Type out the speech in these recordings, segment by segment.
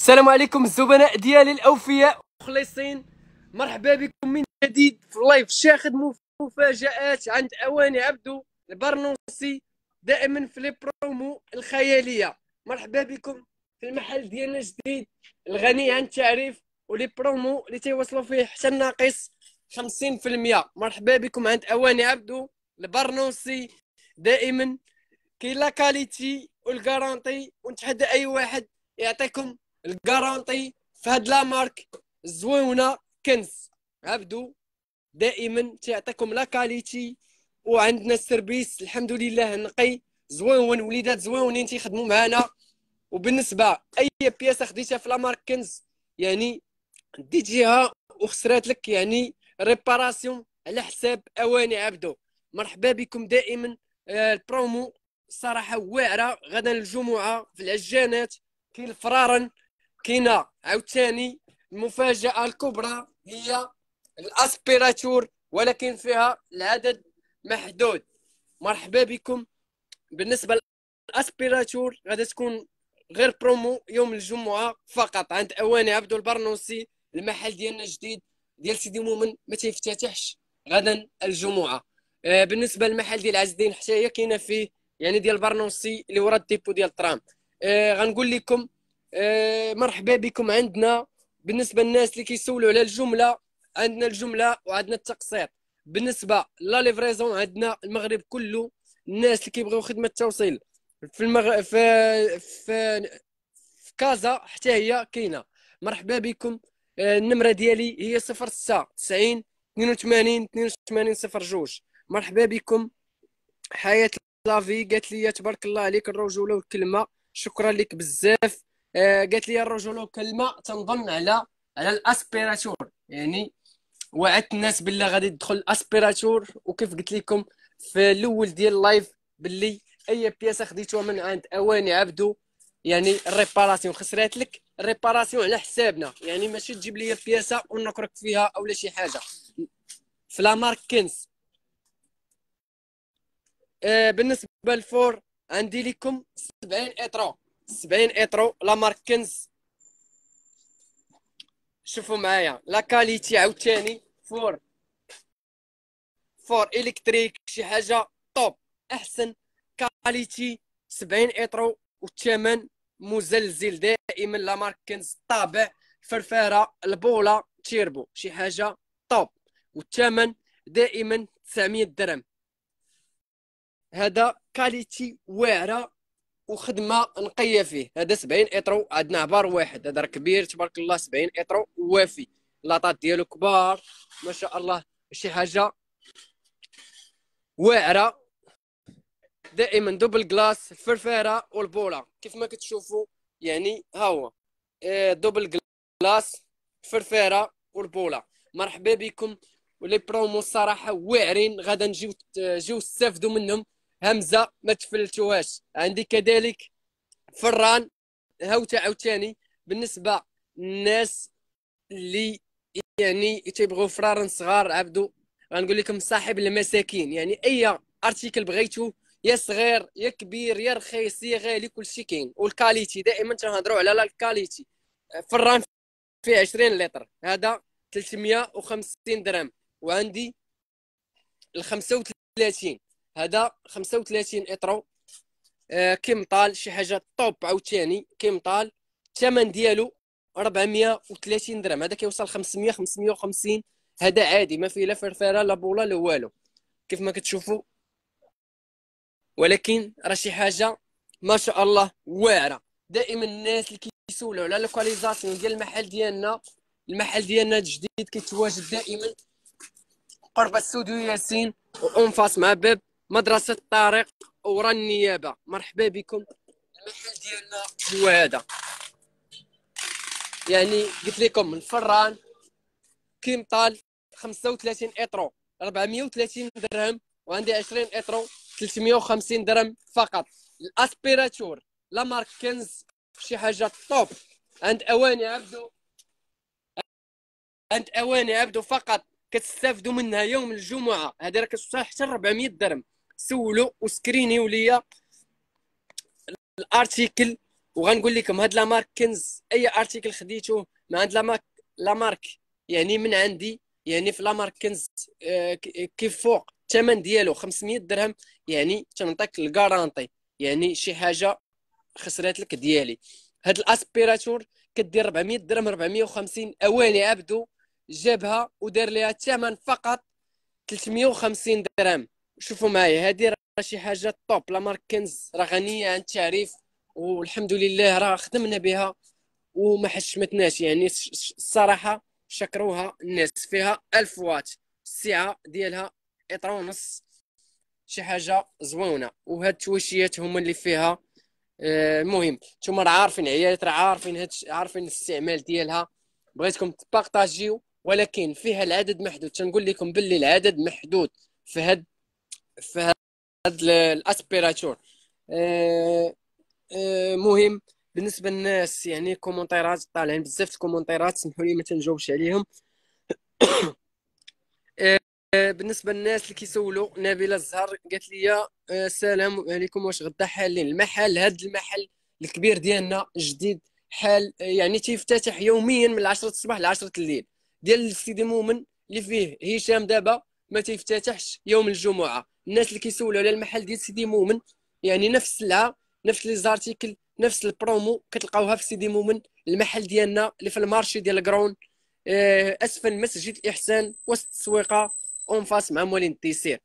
السلام عليكم الزبناء ديالي الاوفياء مخلصين مرحبا بكم من جديد في لايف شاخد مفاجات عند اواني عبدو البرنوسي دائما في لي برومو الخياليه مرحبا بكم في المحل ديالنا الجديد الغني عن التعريف ولي برومو اللي تيوصلوا فيه حتى الناقص 50% مرحبا بكم عند اواني عبدو البرنوسي دائما كاين لا كاليتي والكارونتي ونتحدى اي واحد يعطيكم الكارونتي في هاد لامارك الزويونه كنز عبدو دائما تيعطيكم لا كاليتي وعندنا السيربيس الحمد لله نقي زويون وليدات زويونين تيخدموا معانا وبالنسبه اي بياسه خديتها في لامارك كنز يعني ديتيها وخسرات لك يعني ريباراسيون على حساب اواني عبدو مرحبا بكم دائما آه، البرومو صراحه واعره غدا الجمعه في العجانات كاين الفرارن كاينه عاوتاني المفاجاه الكبرى هي الاسبيراتور ولكن فيها العدد محدود مرحبا بكم بالنسبه للاسبيراتور غادي تكون غير برومو يوم الجمعه فقط عند اواني عبدو البرنوسي المحل ديالنا الجديد ديال سيدي مومن ما تيفتتحش غدا الجمعه آه، بالنسبه للمحل ديال عز الدين حتى هي كاينه فيه يعني ديال برنوسي اللي ورا الديبو ديال ترام آه، غنقول لكم آه، مرحبا بكم عندنا بالنسبه للناس اللي كيسولوا على الجمله عندنا الجمله وعندنا التقسيط بالنسبه لا ليفريزون عندنا المغرب كله الناس اللي كيبغيو خدمه التوصيل في المغ... في في, في كازا حتى هي كاينه مرحبا بكم آه، النمره ديالي هي 06 90 82 82 02 مرحبا بكم حياه لافي قالت لي تبارك الله عليك الرجوله والكلمه شكرا لك بزاف آه، قالت لي الرجل كلمه تنظن على على الاسبيراتور يعني وعدت الناس بالله غادي تدخل الاسبيراتور وكيف قلت لكم في الاول ديال اللايف باللي اي بياسه خديتوها من عند اواني عبدو يعني الريباراسيون خسرات لك الريباراسيون على حسابنا يعني ماشي تجيب لي بياسه ونكرك فيها ولا شي حاجه في لامارك كنز آه بالنسبه للفور عندي لكم 70 اترو 70 ايترو لا مارك كنز شوفوا معايا لا كاليتي عاوتاني فور فور الكتريك شي حاجه طوب احسن كاليتي 70 ايترو والثمن مزلزل دائما لا مارك كنز طابع فرفاره البولا تيربو شي حاجه طوب والثمن دائما 900 درهم هذا كاليتي واعره وخدمه نقيه فيه هذا 70 اطرو عندنا بار واحد هذا كبير تبارك الله 70 اطرو وافي لاطات ديالو كبار ما شاء الله شي حاجه واعره دائما دوبل كلاس الفرفاره والبوله كيف ما كتشوفوا يعني ها هو آه، دوبل كلاس الفرفاره والبوله مرحبا بكم ولي برومو الصراحه واعرين غادا نجيو آه، نجيو تستافدوا منهم همزه ما تفلتوهاش عندي كذلك فران هاوتا عاوتاني بالنسبه للناس اللي يعني تيبغيو فرار صغار عبدو غنقول لكم صاحب المساكين يعني اي ارتيكل بغيتو يا صغير يا كبير يا رخيص يا غالي كلشي كاين والكاليتي دائما تنهضروا على الكاليتي فران فيه 20 لتر هذا 350 درهم وعندي ال 35 هذا 35 اطرو آه كيمطال شي حاجه طوب عاوتاني كيمطال الثمن ديالو 430 درهم هذا كيوصل 500 550 هذا عادي ما فيه لا فرفره لا بولا لا والو كيف ما كتشوفوا ولكن راه شي حاجه ما شاء الله واعره دائما الناس اللي كيسولوا على لوكاليزاسيون ديال المحل ديالنا المحل ديالنا الجديد كيتواجد دائما قرب السودو ياسين وانفاس مع باب مدرسه الطريق ورا النيابه مرحبا بكم المحل ديالنا هو هذا يعني قلت لكم الفران كيمطال 35 اطرو 430 درهم وعندي 20 اطرو 350 درهم فقط الاسبيراتور لا مارك كنز شي حاجه طوب عند اواني عبدو عند اواني عبدو فقط كتستافدوا منها يوم الجمعه هذه راه كتوصل حتى 400 درهم سولو وسكرينيو ليا الارتيكل وغنقول لكم هاد لامارك كنز اي ارتيكل خديته من عند لامارك لامارك يعني من عندي يعني في لامارك كنز آه، كيف فوق الثمن ديالو 500 درهم يعني تنعطيك الكارانتي يعني شي حاجه خسرات لك ديالي هاد الاسبيراتور كدير 400 درهم 450 اواني عبدو جابها ودار ليها الثمن فقط 350 درهم شوفوا معايا هذه راه شي حاجه طوب لا مارك كنز راه غنيه عن التعريف والحمد لله راه خدمنا بها وما حشمتناش يعني الصراحه شكروها الناس فيها ألف وات السعه ديالها اطر ونص شي حاجه زوينه وهاد التوشيات هما اللي فيها المهم آه، نتوما راه عارفين عيالات راه عارفين هاد عارفين الاستعمال ديالها بغيتكم تبارطاجيو ولكن فيها العدد محدود تنقول لكم باللي العدد محدود في هاد في هذا الاسبيراتور آه، آه، مهم بالنسبه للناس يعني كومونتيرات طالعين بزاف الكومونتيرات سمحوا لي ما تنجاوبش عليهم آه، بالنسبه للناس اللي كيسولوا نبيله الزهر قالت لي السلام عليكم واش غدا حالين المحل هذا المحل الكبير ديالنا جديد حال يعني تيفتتح يوميا من 10 الصباح ل 10 الليل ديال السيدي مؤمن اللي فيه هشام دابا ما تيفتتحش يوم الجمعه الناس اللي كيسولوا على المحل ديال سيدي مؤمن يعني نفس السلعه نفس لي زارتيكل نفس البرومو كتلقاوها في سيدي مؤمن المحل ديالنا اللي في المارشي ديال الكرون آه، اسفل مسجد الاحسان وسط السويقه اون فاس مع موالين التيسير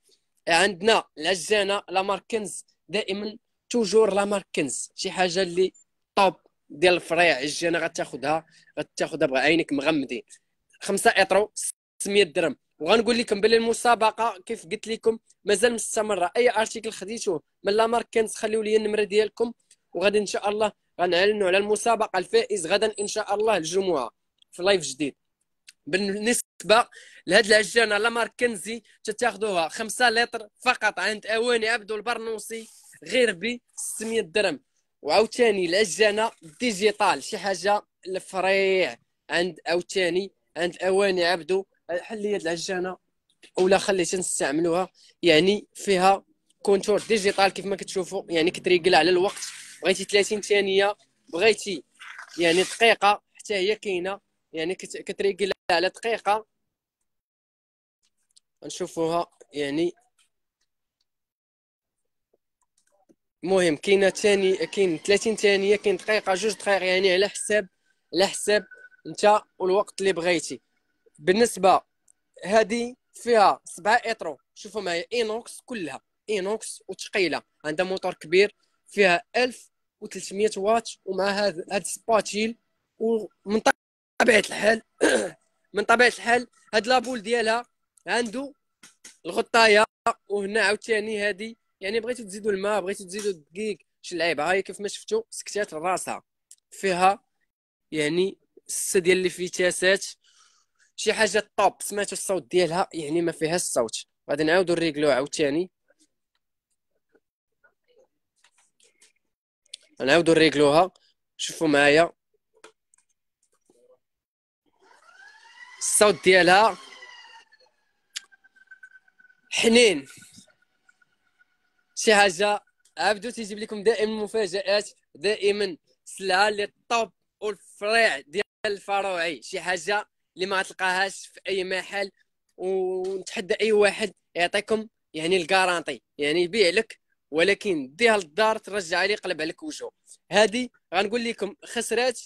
عندنا العجانه لا ماركنز دائما توجور لا ماركنز شي حاجه اللي طوب ديال الفريع عجانه غتاخذها غتاخذها بعينك مغمدين خمسه اطرو 600 درهم وغنقول لكم باللي المسابقه كيف قلت لكم مازال مستمره اي ارتيكل خديتوه من لامارك كنز خليو لي النمره ديالكم وغادي ان شاء الله غنعلنوا على المسابقه الفائز غدا ان شاء الله الجمعه في لايف جديد بالنسبه لهاد العجانه لامارك كنزي تتاخذوها 5 لتر فقط عند اواني عبدو البرنوصي غير ب 600 درهم وعاوتاني العجانه ديجيتال شي حاجه الفريع عند عاوتاني عند اواني عبدو بحال هي العجانه ولا خليتها نستعملوها يعني فيها كونتور ديجيتال كيف ما كتشوفوا يعني كتريقل على الوقت بغيتي 30 ثانيه بغيتي يعني دقيقه حتى هي كاينه يعني كتريقل على دقيقه نشوفوها يعني المهم كاينه ثاني كاين 30 ثانيه كاين دقيقه جوج دقائق يعني على حساب على حساب انت والوقت اللي بغيتي بالنسبه هذه فيها سبعه اترو شوفوا معايا اينوكس كلها اينوكس وثقيله عندها موتور كبير فيها 1300 واط ومع هذا هذا سباتيل ومن طبيعه الحال من طبيعه الحال هاد لابول ديالها عنده الغطايه وهنا عاوتاني هذه يعني بغيتو تزيدوا الماء بغيتو تزيدوا الدقيق شي لعيبه هاي كيف ما شفتوا سكتات راسها فيها يعني سته ديال تاسات شي حاجه طوب سمعتوا الصوت ديالها يعني ما فيها صوت غادي نعاودو نريقلو عاوتاني نعاودو نريقلوها شوفوا معايا الصوت ديالها حنين شي حاجه عبدو تيجيب لكم دائما مفاجات دائما سلعه اللي طوب والفريع ديال الفروعي شي حاجه اللي ما تلقاهاش في اي محل ونتحدى اي واحد يعطيكم يعني الكارانتي يعني يبيع لك ولكن ديها للدار ترجع لي يقلب عليك وجهه هذه غنقول لكم خسرات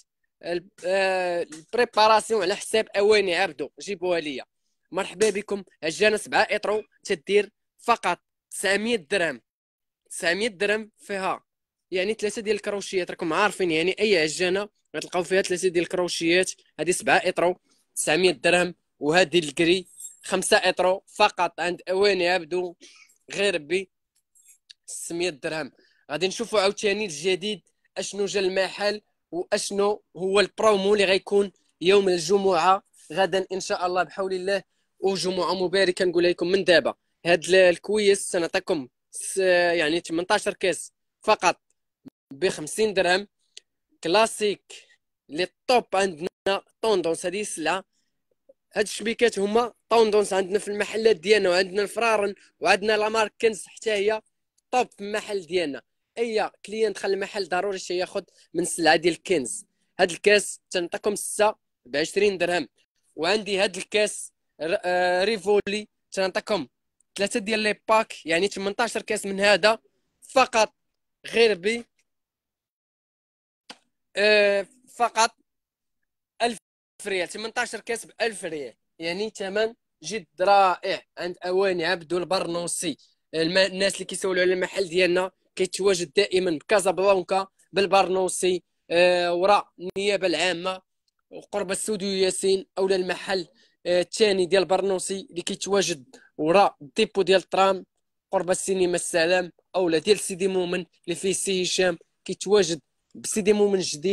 البريباراسيون آه، على حساب اواني عبدو جيبوها ليا مرحبا بكم هجانا سبعة اطرو تدير فقط 900 درهم 900 درهم فيها يعني ثلاثه ديال الكروشيات راكم عارفين يعني اي عجانه غتلقاو فيها ثلاثه ديال الكروشيات هذه سبعة اطرو 900 درهم وهذه الكري 5 اترو فقط عند اواني عبدو غير ب 600 درهم غادي نشوفوا عاوتاني الجديد اشنو جا المحل واشنو هو البرومو اللي غيكون يوم الجمعه غدا ان شاء الله بحول الله وجمعه مباركه نقول لكم من دابا هاد الكويس سنعطيكم يعني 18 كاس فقط ب 50 درهم كلاسيك للتوب عندنا طوندونس هذه السلعه هاد الشبيكات هما طوندونس عندنا في المحلات ديالنا وعندنا الفرارن وعندنا لا مارك كنز حتى هي طوب في المحل ديالنا اي كليان دخل المحل ضروري شي ياخذ من السلعه ديال الكنز هاد الكاس تنعطيكم سته ب 20 درهم وعندي هاد الكاس آه، ريفولي تنعطيكم ثلاثه ديال لي باك يعني 18 كاس من هذا فقط غير ب آه، فقط ريال 18 كاس ب 1000 ريال يعني ثمن جد رائع عند اواني عبد البرنوسي الناس اللي كيسولوا على المحل ديالنا كيتواجد دائما بكازا بلانكا بالبرنوسي آه وراء النيابه العامه وقرب استوديو ياسين اولا المحل آه، الثاني آه ديال البرنوسي اللي كيتواجد وراء الديبو ديال الترام قرب السينما السلام اولا ديال سيدي مومن اللي فيه سي هشام كيتواجد بسيدي مومن جديد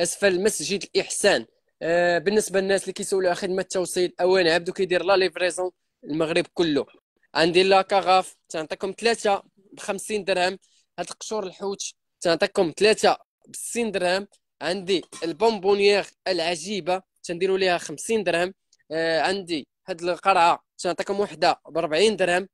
اسفل مسجد الاحسان آه، بالنسبه للناس اللي كيسولوا على خدمه التوصيل اولا عبدو كيدير لا ليفريزون المغرب كله عندي لا كغاف تنعطيكم ثلاثه ب 50 درهم هاد القشور الحوت تنعطيكم ثلاثه ب 60 درهم عندي البونبونيير العجيبه تنديروا ليها 50 درهم آه، عندي هاد القرعه تنعطيكم وحده ب 40 درهم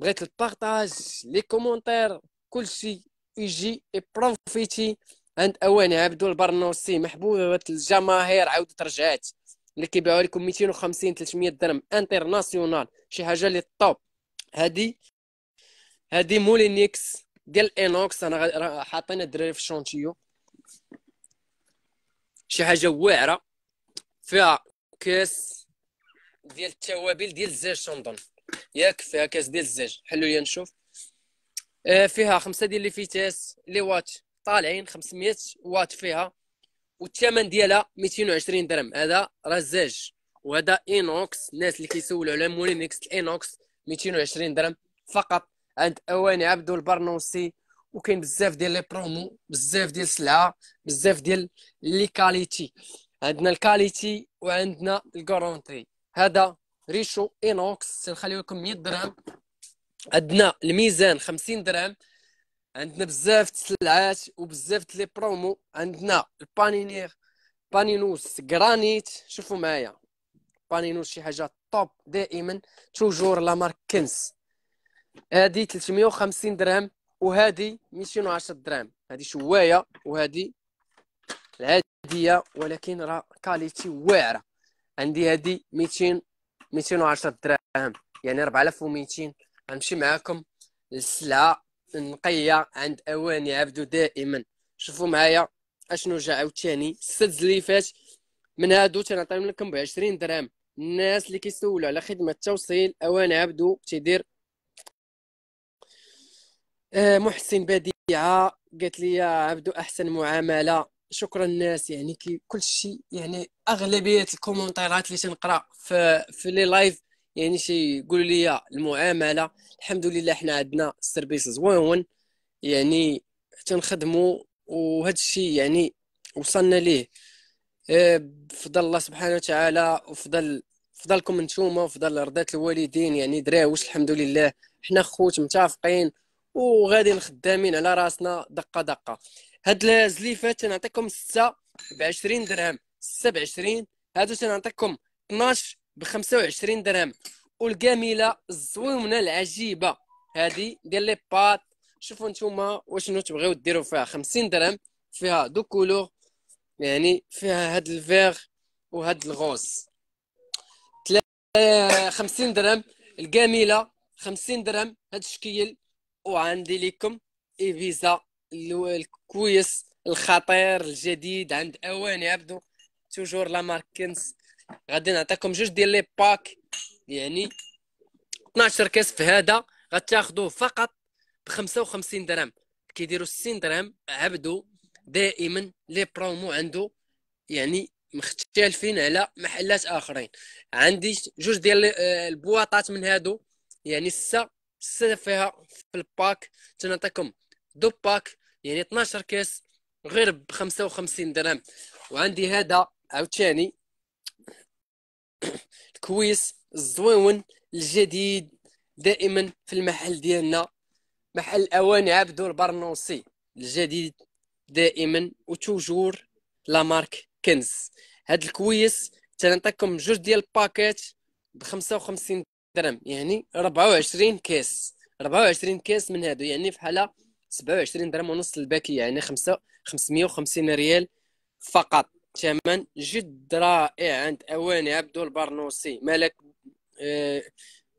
بغيت البارطاج لي كومونتير كلشي يجي بروفيتي عند اواني عبدو البرنوسي محبوبه الجماهير عاودت رجعات اللي كيبيعوا لكم 250 300 درهم انترناسيونال شي حاجه اللي طوب هادي هادي مولينيكس ديال انوكس انا حاطين الدراري في الشونتيو شي حاجه واعره فيها كاس ديال التوابل ديال الزاج تنظن ياك فيها كاس ديال الزاج حلو ليا نشوف آه، فيها خمسه ديال لي فيتاس لي وات طالعين 500 واط فيها والثمن ديالها 220 درهم هذا راه الزاج وهذا اينوكس الناس اللي كيسولوا على مولينكس الاينوكس 220 درهم فقط عند اواني عبدو البرنوسي وكاين بزاف ديال لي برومو بزاف ديال السلعه بزاف ديال لي كاليتي عندنا الكاليتي وعندنا الكورونتي هذا ريشو اينوكس نخليو لكم 100 درهم عندنا الميزان 50 درهم عندنا بزاف تسلعات وبزاف لي برومو عندنا البانينير بانينوس غرانيت شوفوا معايا بانينوس شي حاجه طوب دائما توجور لا مارك كنز هادي 350 درهم وهادي 210 درهم هادي شوايه وهادي العاديه ولكن راه كاليتي واعره عندي هادي 200 210 درهم يعني 4200 غنمشي معاكم للسلعه نقية عند أواني عبدو دائما شوفوا معايا اشنو جا عاوتاني ست اللي فات من هادو تنعطيهم لكم ب 20 درهم الناس اللي كيسولوا على خدمة التوصيل أواني عبدو تيدير آه، محسن بديعة قالت لي يا عبدو أحسن معاملة شكرا الناس يعني كي كل شيء يعني أغلبية الكومنتات اللي تنقرا في, في لي لايف يعني شي يقولوا لي المعامله الحمد لله حنا عندنا السيرفيس زوين يعني تنخدموا وهذا الشيء يعني وصلنا ليه آه، بفضل الله سبحانه وتعالى وفضل فضلكم نتوما وفضل رضات الوالدين يعني دراوش الحمد لله حنا خوت متفقين وغادي خدامين على راسنا دقه دقه هاد الزليفات تنعطيكم 6 ب 20 درهم 6 ب 20 هادو تنعطيكم 12 ب 25 درهم والكامله الزويونه العجيبه هذه ديال لي بات شوفوا نتوما واشنو تبغيو ديروا فيها 50 درهم فيها دو كولور يعني فيها هاد الفيغ وهاد الغوز 50 درهم الكامله 50 درهم هاد الشكيل وعندي لكم ايفيزا الكويس الخطير الجديد عند اواني عبدو توجور لا ماركينس غادي نعطيكم جوج ديال لي باك يعني 12 كاس في هذا غتاخذوه فقط ب 55 درهم كيديروا 60 درهم عبدو دائما لي برومو عنده يعني مختلفين على محلات اخرين عندي جوج ديال آه، البواطات من هادو يعني سته سته فيها في الباك تنعطيكم دو باك يعني 12 كاس غير ب 55 درهم وعندي هذا عاوتاني الكويس الزويون الجديد دائما في المحل ديالنا محل اواني عبدو البرنوسي الجديد دائما وتوجور لا مارك كنز هاد الكويس تنعطيكم جوج ديال الباكيت ب 55 درهم يعني 24 كيس 24 كيس من هادو يعني في حاله 27 درهم ونص الباكي يعني 5 550 ريال فقط ثمن جد رائع عند اواني عبدو البرنوسي ملك آه،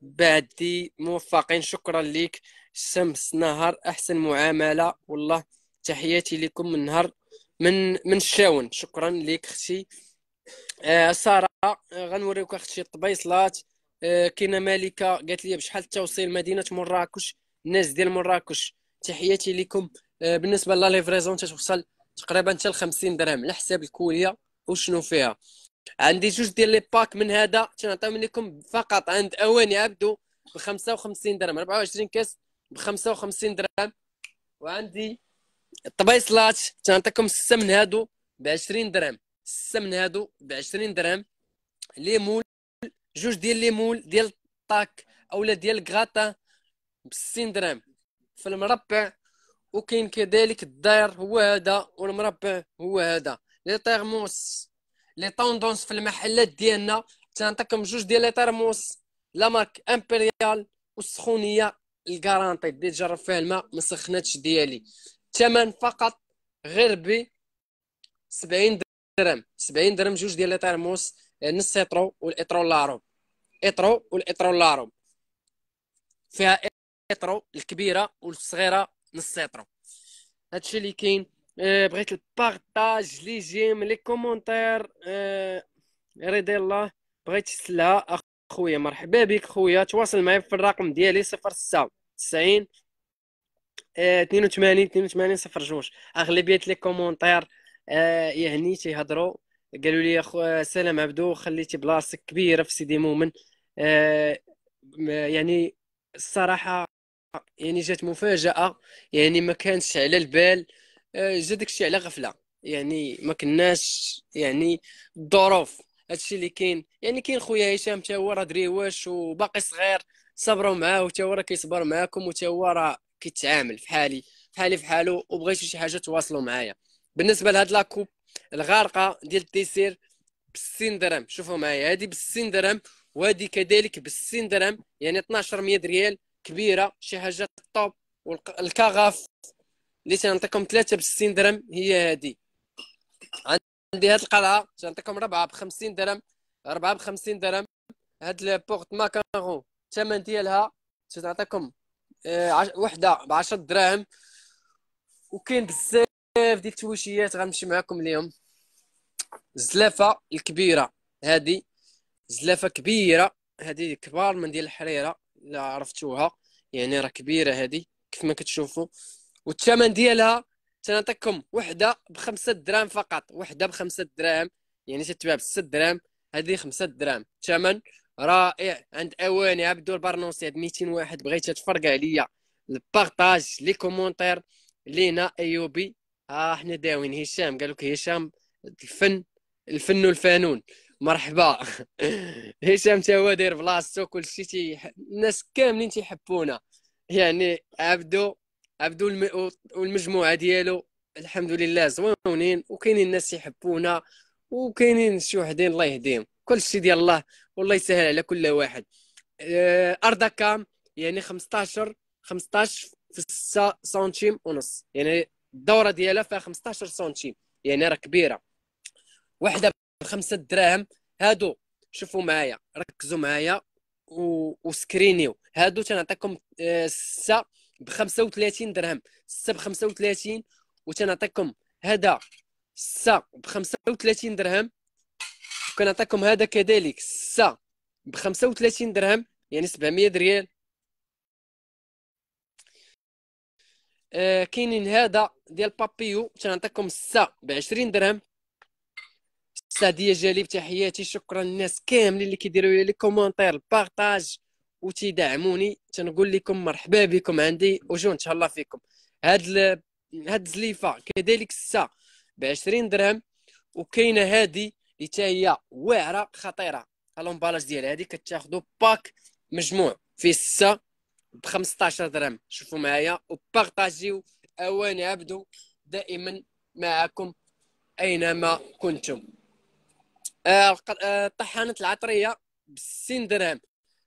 بعدي موفقين شكرا لك شمس نهر احسن معامله والله تحياتي لكم من نهار من من الشاون شكرا لك اختي آه ساره آه، غنوريوك اختي الطبيصلات آه كاينه مالكه قالت لي بشحال التوصيل مدينه مراكش الناس ديال مراكش تحياتي لكم آه بالنسبه لا ليفريزون تتوصل تقريبا حتى ل 50 درهم على حساب الكوليه وشنو فيها عندي جوج ديال لي باك من هذا تنعطيهم لكم فقط عند اواني عبدو ب 55 درهم 24 كاس ب 55 درهم وعندي الطبيصلات تنعطيكم سته من هادو ب 20 درهم سته من هادو ب 20 درهم ليمول جوج ديال ليمول ديال الطاك اولا ديال كغاطا ب 60 درهم في المربع وكاين كذلك الدار هو هذا والمربع هو هذا لي تيرموس لي طوندونس في المحلات ديالنا تنعطيكم جوج ديال لي تيرموس لا مارك امبريال والسخونيه الكارانتي دي تجرب فيها الماء ما سخناتش ديالي الثمن فقط غير ب 70 درهم 70 درهم جوج ديال لي تيرموس نص يعني اترو والاترو لارو اترو والاترو لارو فيها اترو الكبيره والصغيره نسيطرو هادشي اللي كاين آه، بغيت البارطاج لي جيم لي كومونتير أه رضي الله بغيت تسلا اخويا مرحبا بك خويا تواصل معايا في الرقم ديالي 06 90 82 82 02 اغلبيه لي كومونتير يعني آه، يهني تيهضروا قالوا لي اخو سلام عبدو خليتي بلاصتك كبيره في سيدي مومن آه، يعني الصراحه يعني جات مفاجاه يعني ما كانش على البال آه، جا داكشي على غفله يعني ما كناش يعني الظروف هادشي اللي كاين يعني كاين خويا هشام تا هو راه دريواش وباقي صغير صبروا معاه وتا هو راه كيصبر معاكم وتا هو راه كيتعامل فحالي فحالي فحالو وبغيت شي حاجه تواصلوا معايا بالنسبه لهاد لاكوب الغارقه ديال التيسير ب 60 درهم شوفوا معايا هادي ب 60 درهم وهادي كذلك ب 60 درهم يعني 1200 ريال كبيره شي حاجه طوب والكاغاف اللي تنعطيكم ثلاثة 60 درهم هي هذه عندي هاد القلعه تنعطيكم ربعه ب 50 درهم ربعه ب 50 درهم هاد البورت ماكارو الثمن ديالها تنعطيكم آه، وحده ب 10 دراهم وكاين بزاف ديال التوشيات غنمشي معكم اليوم الزلافه الكبيره هذه زلافه كبيره هذه كبار من ديال الحريره الا عرفتوها يعني راه كبيره هذه كيف ما كتشوفوا والثمن ديالها تنعطيكم وحده بخمسة دراهم فقط وحده بخمسة دراهم يعني تتباع بستة دراهم هذه خمسة دراهم الثمن رائع عند اواني عبدو البرنوسي هاد 200 واحد بغيت عليا البارطاج لي كومونتير لينا ايوبي ها آه حنا داوين هشام قال لك هشام الفن الفن والفانون مرحبا هشام تا هو داير بلاصتو كلشي تي الناس كاملين تيحبونا يعني عبدو عبدو الم... والمجموعه ديالو الحمد لله زوينين وكاينين الناس يحبونا وكاينين شي وحدين الله يهديهم كلشي ديال الله والله يسهل على كل واحد آه، ارضا كام يعني 15 15 في 6 سنتيم ونص يعني الدوره ديالها فيها 15 سنتيم يعني راه كبيره وحده بخمسه دراهم هادو شوفوا معايا ركزوا معايا و... وسكرينيو هادو تنعطيكم آه، سته ب 35 درهم سته ب 35 وتنعطيكم هذا سته ب 35 درهم وكنعطيكم هذا كذلك سته ب 35 درهم يعني 700 ريال آه كاينين هذا ديال بابيو تنعطيكم سته ب 20 درهم سعديه جليب تحياتي شكرا الناس كاملين اللي كيديروا لي كومونتير البارطاج وتيدعموني تنقول لكم مرحبا بكم عندي وجو نتهلا فيكم هاد ال... هاد الزليفه كذلك الساعه ب 20 درهم وكاينه هادي اللي حتى هي واعره خطيره الامبالاج ديال هادي كتاخذوا باك مجموع في الساعة ب 15 درهم شوفوا معايا وبارطاجيو اواني عبدو دائما معكم اينما كنتم آه، الطحانه آه، العطريه ب 60 درهم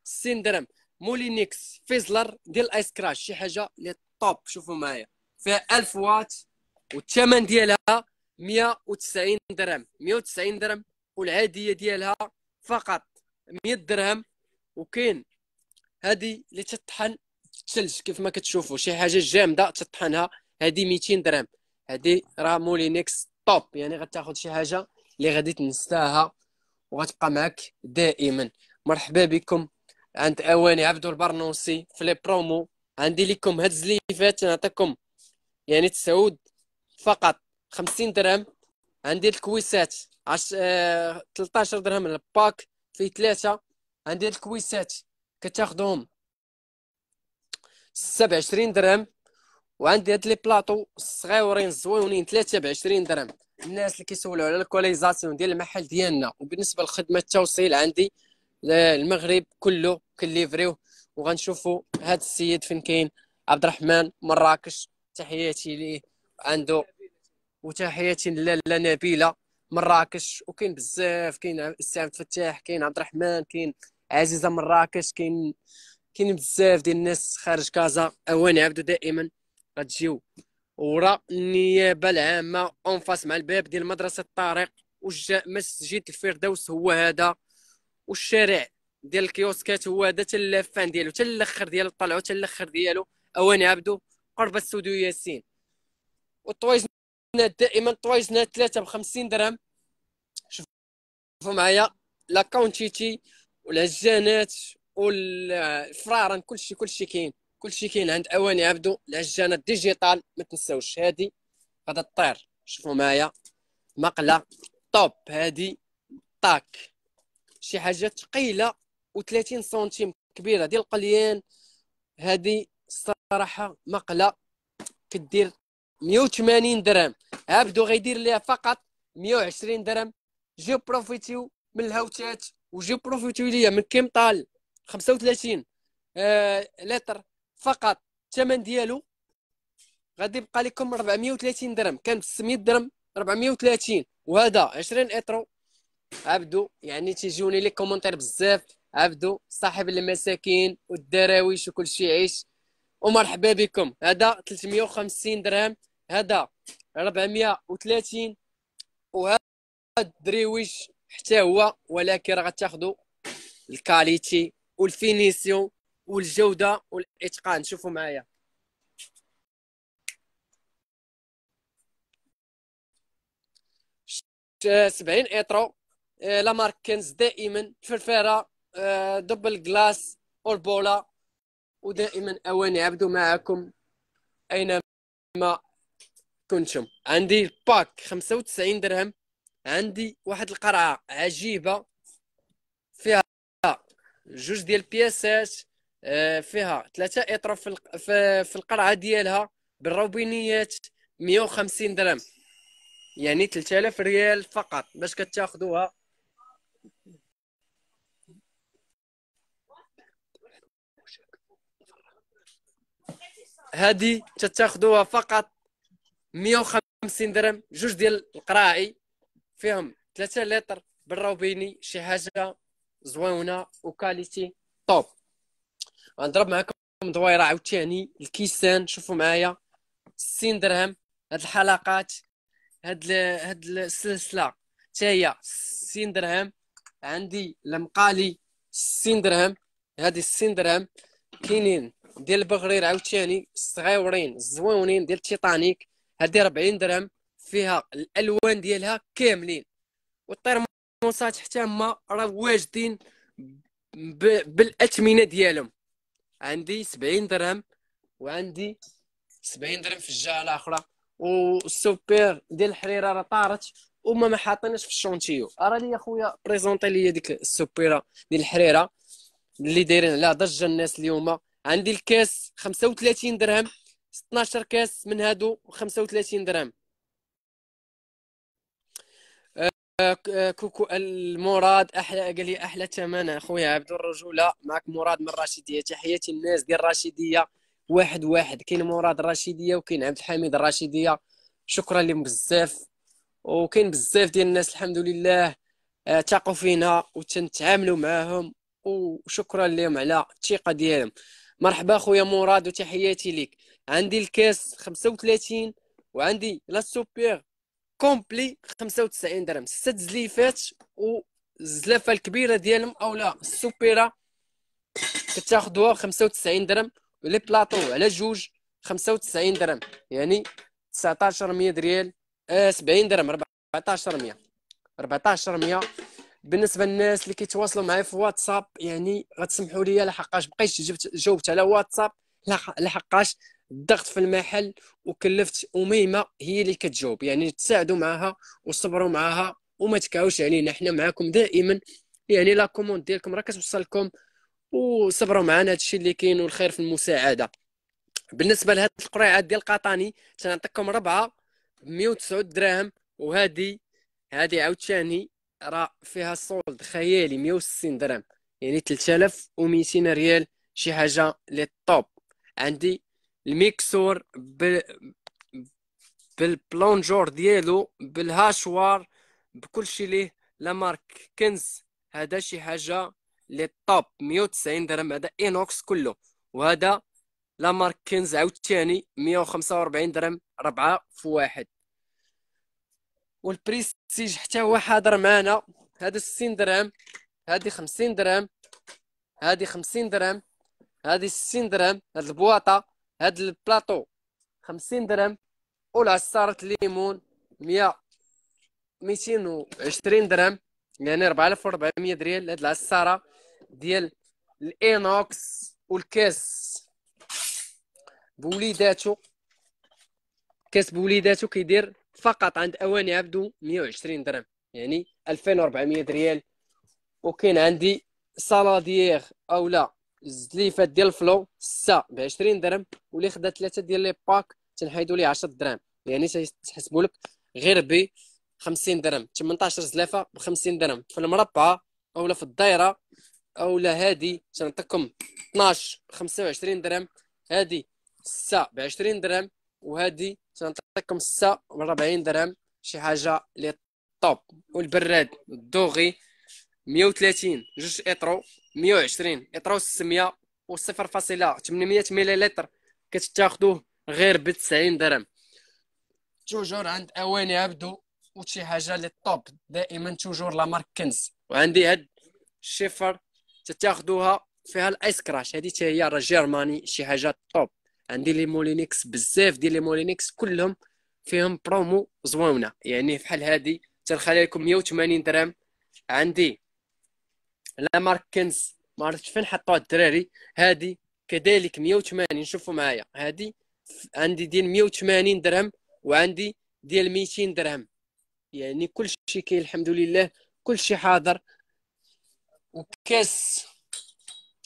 60 درهم مولينيكس فيزلر ديال الايس كراش شي حاجه اللي طوب شوفوا معايا فيها 1000 وات والثمن ديالها 190 درهم 190 درهم والعاديه ديالها فقط 100 درهم وكاين هذه اللي تطحن الثلج كيف ما كتشوفوا شي حاجه جامده تطحنها هذه 200 درهم هذه راه مولينيكس طوب يعني غتاخذ شي حاجه اللي غادي تنساها وغتبقى معك دائما مرحبا بكم عند اواني عبدو البرنوسي في لي برومو عندي لكم هاد الزليفات نعطيكم يعني تسعود فقط خمسين درهم عندي الكويسات عش... آه... 13 درهم الباك فيه ثلاثة عندي الكويسات كتاخدهم سبعة عشرين درهم وعندي هاد لي بلاطو صغيورين زويونين ثلاثة بعشرين درهم الناس اللي كيسولوا على الكواليزاسيون ديال المحل ديالنا وبالنسبه لخدمه التوصيل عندي المغرب كله كليفريو وغنشوفوا هذا السيد فين كاين عبد الرحمن مراكش تحياتي ليه عنده وتحياتي لاله نبيله مراكش وكاين بزاف كاين استاذ فتاح كاين عبد الرحمن كاين عزيزه مراكش كاين كاين بزاف ديال الناس خارج كازا اواني عبدو دائما غتجيو ورا النيابه العامه اون فاس مع الباب ديال مدرسه الطريق مسجد الفردوس هو هذا والشارع ديال الكيوسكات هو هذا حتى اللافان ديالو حتى الاخر ديالو طلعو حتى الاخر ديالو اواني عبدو قرب السودو ياسين والطويزنات دائما طويزنات ثلاثه ب 50 درهم شوفوا معايا لا كونتيتي والعجانات والفرارن كلشي كلشي كاين كلشي كاين عند اواني عبدو العجانه ديجيتال ما تنساوش هادي غادا طير شوفوا معايا مقله طوب هادي طاك شي حاجه ثقيله و30 سنتيم كبيره ديال القليان هادي الصراحه مقله كدير 180 درهم عبدو غيدير ليها فقط 120 درهم جي بروفيتيو من الهوتات وجي بروفيتيو ليا من كيمطال 35 آه لتر فقط الثمن ديالو غادي يبقى لكم 430 درهم كان ب 600 درهم 430 وهذا 20 اطرو عبدو يعني تيجوني لي كومونتير بزاف عبدو صاحب المساكين والدراويش وكل شيء عيش ومرحبا بكم هذا 350 درهم هذا 430 وهذا الدريويش حتى هو ولكن راه غتاخذوا الكاليتي والفينيسيون والجوده والاتقان شوفوا معايا سبعين ايترو آه، لامارك كنز دائما فرفيرا آه، دبل كلاس والبولا ودائما اواني عبدو معكم اينما كنتم عندي الباك 95 درهم عندي واحد القرعه عجيبه فيها جوج ديال بياسات آه، فيها ثلاثه اطراف في القرعه ديالها بالروبينيات 150 درهم يعني 3000 ريال فقط باش كتاخذوها هادي تتاخذوها فقط 150 درهم جوج ديال القراعي فيهم 3 لتر بالروبيني شي حاجه زوينه وكاليتي طوب غنضرب معكم دويره عاوتاني الكيسان شوفوا معايا 60 درهم هاد الحلقات هاد ال... هاد السلسله تاهي هي 60 درهم عندي المقالي 60 درهم هادي 60 درهم كاينين ديال البغرير عاوتاني الصغيورين الزويونين ديال تيتانيك هادي 40 درهم فيها الالوان ديالها كاملين والطرموسات حتى هما راه واجدين ب... بالاثمنه ديالهم عندي 70 درهم وعندي 70 درهم في الجهه الاخرى والسوبر ديال الحريره راه طارت وما ما حاطينش في الشونتيو ارى لي اخويا بريزونتي لي ديك السوبيره ديال الحريره اللي دايرين عليها ضجه الناس اليوم عندي الكاس 35 درهم 12 كاس من هادو 35 درهم كوكو المراد احلى قال لي احلى ثمن اخويا عبد الرجوله معك مراد من الراشيديه تحياتي الناس ديال الراشيديه واحد واحد كاين مراد الراشيديه وكاين عبد الحميد الراشيديه شكرا لهم بزاف وكاين بزاف ديال الناس الحمد لله آه، تاقوا فينا وتنتعاملوا معاهم وشكرا لهم على الثقه ديالهم مرحبا خويا مراد وتحياتي ليك عندي الكاس 35 وعندي لا سوبر كومبلي 95 درهم ست زليفات والزلافه الكبيره ديالهم او لا السوبيرا كتاخذوها 95 درهم ولي بلاطو على جوج 95 درهم يعني 1900 ريال آه 70 درهم 1400 1400 بالنسبه للناس اللي كيتواصلوا معايا في واتساب يعني غتسمحوا لي لحقاش بقيت جبت جاوبت على واتساب لحقاش الضغط في المحل وكلفت اميمه هي اللي كتجاوب يعني تساعدوا معاها وصبروا معاها وما تكاوش علينا يعني حنا معاكم دائما يعني لا كوموند ديالكم راه كتوصلكم وصبروا معنا هادشي اللي كاين والخير في المساعده بالنسبه لهاد القريعات ديال قطاني تنعطيكم ربعه ب 109 دراهم وهادي هادي عاوتاني راه فيها سولد خيالي 160 درهم يعني 3200 ريال شي حاجه لي طوب عندي الميكسور بال بالبلونجور ديالو بالهاشوار بكل شيء ليه لا مارك كنز هذا شي حاجه لي طاب 190 درهم هذا اينوكس كله وهذا لا مارك كنز عاوتاني 145 درهم 4 في واحد والبريستيج حتى هو حاضر معنا هذا 60 درهم هذه 50 درهم هذه 50 درهم هذه 60 درهم هذه البواطه هاد البلاطو 50 درهم والعصارة الليمون 100 220 درهم يعني 4400 ريال هاد العصارة ديال الاينوكس والكاس بوليداتو كاس بوليداتو كيدير فقط عند اواني عبدو 120 درهم يعني 2400 ريال وكاين عندي سالادير اولا الزليفات ديال الفلو سا ب 20 درهم واللي خدا ثلاثه ديال لي باك تنحيدوا ليه 10 درهم يعني تحسبوا لك غير ب 50 درهم 18 زلافه ب 50 درهم في المربعه او في الدائره اولا هادي تنعطيكم 12 ب 25 درهم هادي سا ب 20 درهم وهادي تنعطيكم سا ب 40 درهم شي حاجه لي طوب والبراد الدوغي 130 جوج اترو 120 اطرا 600 و0.800 مليلتر كتاخذوه غير ب 90 درهم توجور عند اواني عبدو وشي حاجه لي طوب دائما توجور لا مارك كنز وعندي هاد الشفر تتاخذوها فيها الايس كراش هادي حتى هي راه جيرماني شي حاجه طوب عندي لي مولينيكس بزاف ديال لي مولينيكس كلهم فيهم برومو زوينه يعني بحال هادي تنخلي لكم 180 درهم عندي لا مارك كنز ما عرفتش فين حطوا الدراري هادي كذلك 180 شوفوا معايا هادي عندي ديال 180 درهم وعندي ديال 200 درهم يعني كل شيء كاين الحمد لله كل شيء حاضر وكاس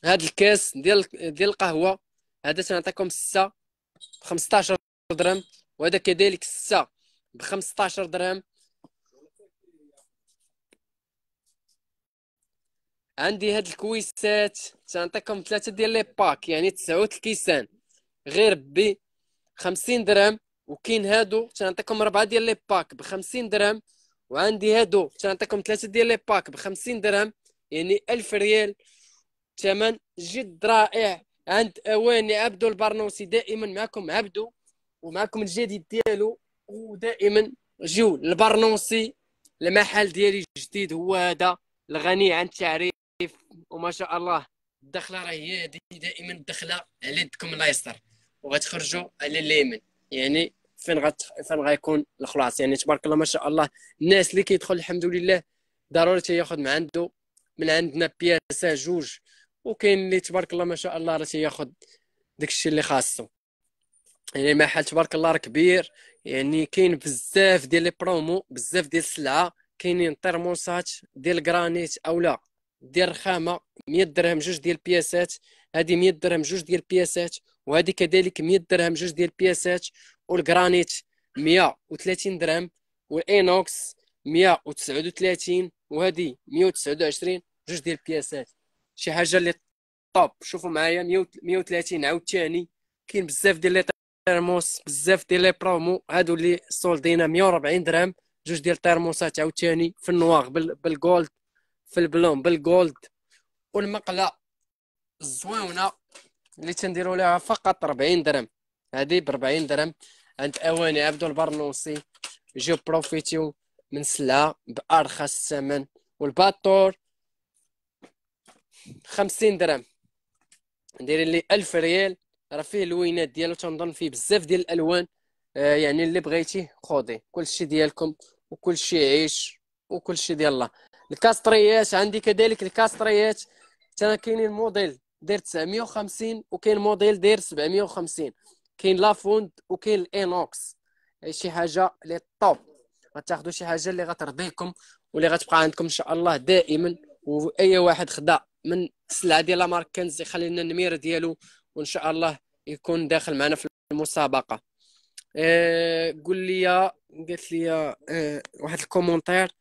هذا الكاس ديال ديال القهوه هذا سنعطيكم 6 ب 15 درهم وهذا كذلك 6 ب 15 درهم عندي هاد الكويسات تنعطيكم ثلاثه ديال لي باك يعني تسعود الكيسان غير ب 50 درهم وكاين هادو تنعطيكم ربعه ديال لي باك ب 50 درهم وعندي هادو تنعطيكم ثلاثه ديال لي باك ب 50 درهم يعني 1000 ريال ثمن جد رائع عند اواني عبدو البرنوسي دائما معكم عبدو ومعكم الجديد ديالو ودائما جيو البرنوسي المحل ديالي الجديد هو هذا الغني عن التعريف وما شاء الله الدخله راه هي هذه دائما الدخله على يدكم اليسر وغتخرجوا على اليمين يعني فين غت... فين غيكون الخلاص يعني تبارك الله ما شاء الله الناس اللي كيدخل الحمد لله ضروري تياخذ من عنده من عندنا بياسه جوج وكاين اللي تبارك الله ما شاء الله راه تياخذ داكشي اللي خاصو يعني محل تبارك الله راه كبير يعني كاين بزاف ديال لي برومو بزاف ديال السلعه كاينين ترموسات ديال جرانيت او لا دير رخامه 100 درهم جوج ديال البياسات هذه 100 درهم جوج ديال البياسات وهذه كذلك 100 درهم جوج ديال البياسات والجرانيت 130 درهم والاينوكس 139 وهذه 129 جوج ديال البياسات شي حاجه اللي طوب شوفوا معايا 130 عاود ثاني كاين بزاف ديال لي تيرموس بزاف ديال لي برومو هادو اللي سولدينا 140 درهم جوج ديال التيرموسات عاوتاني في النواغ بالجولد في البلون بالجولد والمقله الزويونه اللي تنديروا لها فقط 40 درهم هذه ب 40 درهم عند اواني عبدو البرنوسي جو بروفيتيو من سلعه بارخص الثمن والباتور 50 درهم ندير لي 1000 ريال راه فيه اللوينات ديالو تنظن فيه بزاف ديال الالوان آه، يعني اللي بغيتيه خذيه كلشي ديالكم وكلشي عيش وكلشي ديال الله الكاستريات عندي كذلك الكاستريات حتى كاينين موديل داير 950 وكاين موديل داير 750 كاين لافوند وكاين الانوكس شي حاجه لي طوب غتاخذوا شي حاجه اللي غترضيكم واللي غتبقى عندكم ان شاء الله دائما واي واحد خدا من السلعه ديال لا مارك كنز يخلي لنا النمير ديالو وان شاء الله يكون داخل معنا في المسابقه أه قول لي قالت لي أه واحد الكومونتير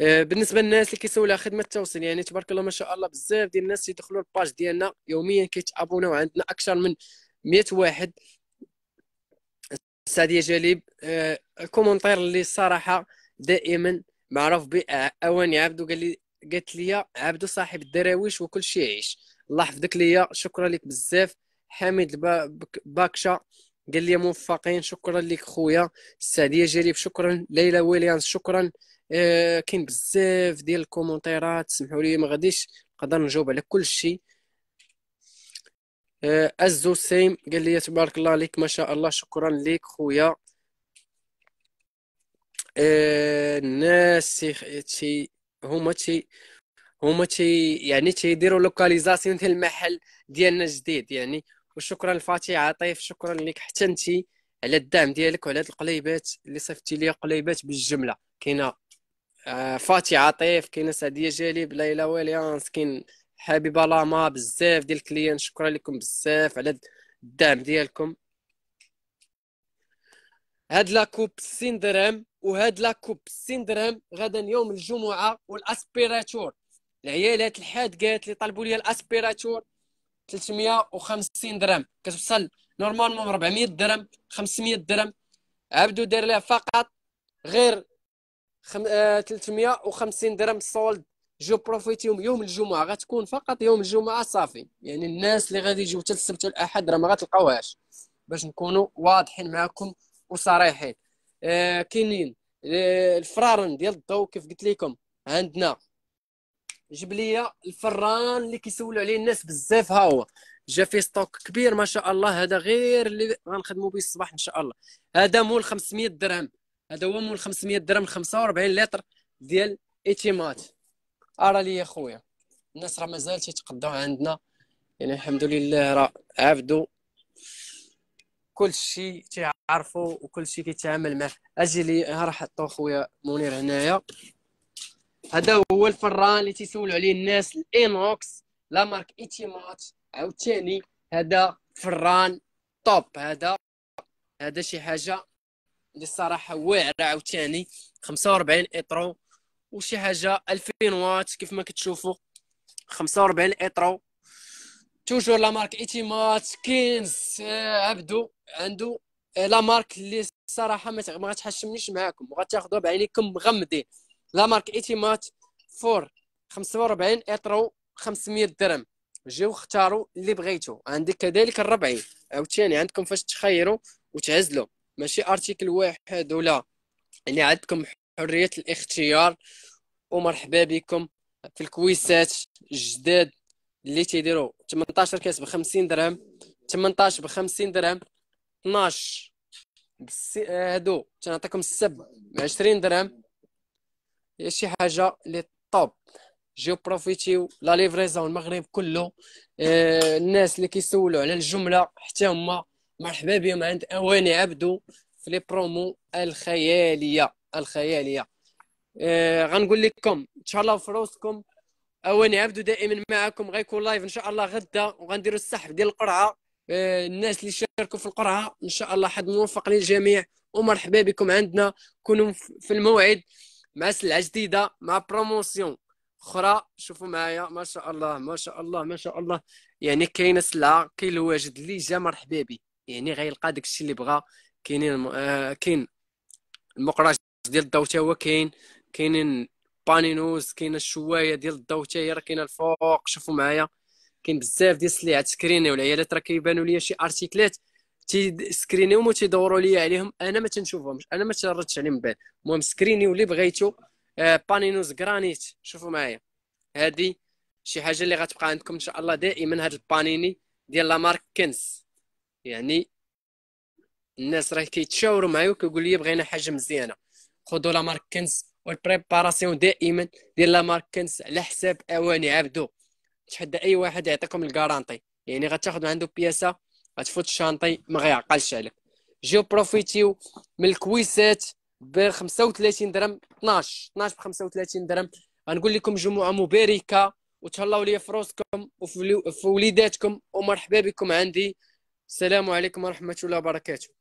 آه، بالنسبه للناس اللي كيسولوا على خدمه التوصيل يعني تبارك الله ما شاء الله بزاف ديال الناس يدخلوا الباج ديالنا يوميا كيتابوناو عندنا اكثر من 100 واحد سعديه جليب آه، كومونتير اللي الصراحه دائما معروف باواني عبدو قال لي قالت لي عبدو صاحب الدراويش وكل شيء يعيش الله يحفظك ليا شكرا لك بزاف حميد باكشا قال لي موفقين شكرا لك خويا السعديه جريب شكرا ليلى ويليامز شكرا آه كاين بزاف ديال الكومونتيرات سمحوا لي ما غاديش نقدر نجاوب على كل شيء آه ازو سيم قال لي تبارك الله عليك ما شاء الله شكرا لك خويا آه الناس تي هما تي هما تي يعني تيديروا لوكاليزاسيون ديال المحل ديالنا جديد يعني وشكرا لفاتي عاطيف شكرا لك حتى انت على الدعم ديالك وعلى هاد القليبات اللي صيفطتي لي قليبات بالجمله كاينه آه، فاتي عاطيف كاينه سعديه جالب ليلى ويليانس كاين حبيبه لاما بزاف ديال الكليان شكرا لكم بزاف على الدعم ديالكم هاد لاكوب سين درهم وهاد لاكوب سين درهم غدا يوم الجمعه والاسبيراتور العيالات الحادقات اللي طلبوا لي الاسبيراتور 350 درهم كتوصل نورمالمون 400 درهم 500 درهم عبدو دار ليها فقط غير خم... آه 350 درهم سولد جو بروفيتيهم يوم الجمعه غتكون فقط يوم الجمعه صافي يعني الناس اللي غادي يجيو حتى السبت والاحد راه ما غتلقاوهاش باش نكونوا واضحين معكم وصريحين آه كاينين آه، الفرارن ديال الضو كيف قلت لكم عندنا جيب لي الفران اللي كيسولوا عليه الناس بزاف ها هو جا فيه ستوك كبير ما شاء الله هذا غير اللي غنخدموا به الصباح ان شاء الله هذا مول 500 درهم هذا هو مول 500 درهم 45 لتر ديال ايتيمات ارى لي يا خويا الناس راه مازال تيتقدوا عندنا يعني الحمد لله راه عبدو كل شيء تيعرفوا وكل شيء كيتعامل معاه اجي لي راه حطو خويا منير هنايا هذا هو الفران اللي تيسولوا عليه الناس الانوكس لا مارك ايتيمات عاوتاني هذا فران توب هذا هذا شي حاجه اللي الصراحه واعره عاوتاني 45 اترو وشي حاجه 2000 واط كيف ما كتشوفوا 45 اترو توجور لا مارك ايتيمات كينز آه، عبدو عنده آه، لا مارك اللي الصراحه ما غتحشمنيش معاكم وغتاخذوها بعينيكم مغمدين لا مارك ايتيمات فور 45 اطرو 500 درهم جيو اختاروا اللي بغيتو عندك كذلك الربعي عاوتاني عندكم فاش تخيروا وتعزلوا ماشي ارتيكل واحد ولا يعني عندكم حريه الاختيار ومرحبا بكم في الكويسات الجداد اللي تيديروا 18 كاس ب 50 درهم 18 ب 50 درهم 12 هادو تنعطيكم السب ب 20 درهم شي حاجه لي طوب جيو بروفيتيو لا ليفريزون المغرب كله آه، الناس اللي كيسولوا على الجمله حتى هما مرحبا بهم عند اواني عبدو في لي برومو الخياليه الخياليه آه، غنقول لكم ان شاء الله في روسكم اواني عبدو دائما معكم غيكون لايف ان شاء الله غدا وغنديروا السحب ديال القرعه آه، الناس اللي شاركوا في القرعه ان شاء الله حد موفق للجميع ومرحبا بكم عندنا كونوا في الموعد مع سلعه جديده مع بروموسيون اخرى شوفوا معايا ما شاء الله ما شاء الله ما شاء الله يعني كاينه سلعه كاين الواجد اللي جا مرحبا به يعني غيلقى داكشي اللي بغا كاينين الم... آه كاين المقراج ديال الضو حتى هو كاين كاينين بانينوز كاينه الشوايه ديال الضو حتى هي راه كاينه الفوق شوفوا معايا كاين بزاف ديال السلعه تكريني والعيالات راه كيبانوا ليا شي ارتيكلات تيسكرينيهم وتيدوروا لي عليهم انا ما تنشوفهمش انا ما تردش عليهم من بعد المهم سكرينيو اللي بغيتو آه بانينوز غرانيت شوفوا معايا هادي شي حاجه اللي غتبقى عندكم ان شاء الله دائما هاد البانيني ديال لا مارك كنز يعني الناس راه كيتشاوروا معايا وكيقول لي بغينا حاجه مزيانه خذوا لا مارك كنز والبريباراسيون دائما ديال لا مارك كنز على حساب اواني عبدو تحدى اي واحد يعطيكم الكارانتي يعني غتاخذوا عنده بياسه غتفوت الشانطي ما غيعقلش عليك جيو بروفيتيو من الكويسات ب 35 درهم 12 12 ب 35 درهم غنقول لكم جمعه مباركه وتهلاو لي في راسكم وفي وليداتكم ومرحبا بكم عندي السلام عليكم ورحمه الله وبركاته